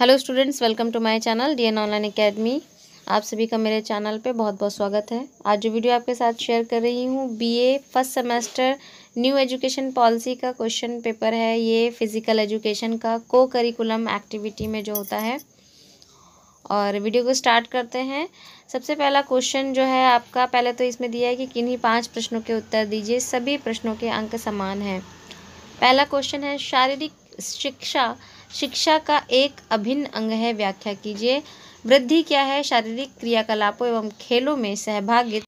hello students welcome to my channel DN online academy आप सभी का मेरे चैनल पे बहुत बहुत स्वागत है आज जो वीडियो आपके साथ शेयर कर रही हूँ BA first semester new education policy का क्वेश्चन पेपर है ये फिज़िकल एजुकेशन का को करिकुलम एक्टिविटी में जो होता है और वीडियो को स्टार्ट करते हैं सबसे पहला क्वेश्चन जो है आपका पहले तो इसमें दिया है कि किन्हीं पाँच प्रश्नों के उत्तर दीजिए सभी प्रश्नों के अंक समान हैं पहला क्वेश्चन है शारीरिक शिक्षा शिक्षा का एक अभिन्न अंग है व्याख्या कीजिए वृद्धि क्या है शारीरिक क्रियाकलापों एवं खेलों में सहभागित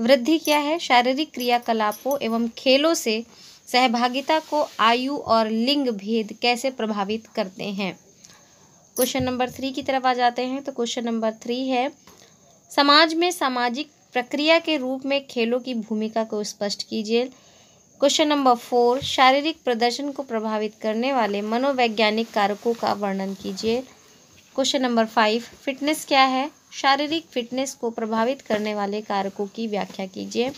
वृद्धि क्या है शारीरिक क्रियाकलापों एवं खेलों से सहभागिता को आयु और लिंग भेद कैसे प्रभावित करते हैं क्वेश्चन नंबर थ्री की तरफ आ जाते हैं तो क्वेश्चन नंबर थ्री है समाज में सामाजिक प्रक्रिया के रूप में खेलों की भूमिका को स्पष्ट कीजिए क्वेश्चन नंबर फोर शारीरिक प्रदर्शन को प्रभावित करने वाले मनोवैज्ञानिक कारकों का वर्णन कीजिए क्वेश्चन नंबर फाइव फिटनेस क्या है शारीरिक फिटनेस को प्रभावित करने वाले कारकों की व्याख्या कीजिए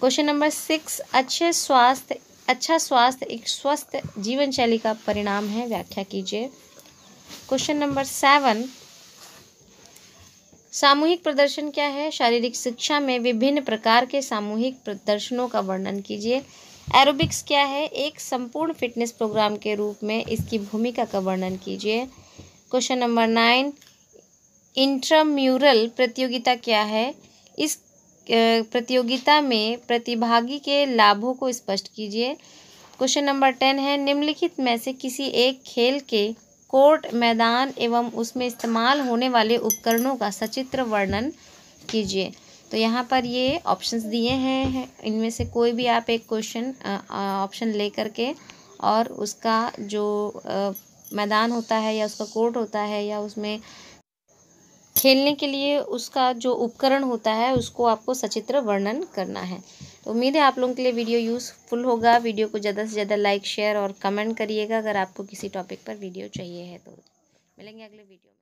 क्वेश्चन नंबर सिक्स अच्छे स्वास्थ्य अच्छा स्वास्थ्य एक स्वस्थ जीवन शैली का परिणाम है व्याख्या कीजिए क्वेश्चन नंबर सेवन सामूहिक प्रदर्शन क्या है शारीरिक शिक्षा में विभिन्न प्रकार के सामूहिक प्रदर्शनों का वर्णन कीजिए एरोबिक्स क्या है एक संपूर्ण फिटनेस प्रोग्राम के रूप में इसकी भूमिका का वर्णन कीजिए क्वेश्चन नंबर नाइन इंट्राम्यूरल प्रतियोगिता क्या है इस प्रतियोगिता में प्रतिभागी के लाभों को स्पष्ट कीजिए क्वेश्चन नंबर टेन है निम्नलिखित में से किसी एक खेल के कोर्ट मैदान एवं उसमें इस्तेमाल होने वाले उपकरणों का सचित्र वर्णन कीजिए तो यहाँ पर ये ऑप्शंस दिए हैं इनमें से कोई भी आप एक क्वेश्चन ऑप्शन ले करके और उसका जो मैदान होता है या उसका कोर्ट होता है या उसमें खेलने के लिए उसका जो उपकरण होता है उसको आपको सचित्र वर्णन करना है तो उम्मीद है आप लोगों के लिए वीडियो यूज़फुल होगा वीडियो को ज़्यादा से ज़्यादा लाइक शेयर और कमेंट करिएगा अगर आपको किसी टॉपिक पर वीडियो चाहिए है तो मिलेंगे अगले वीडियो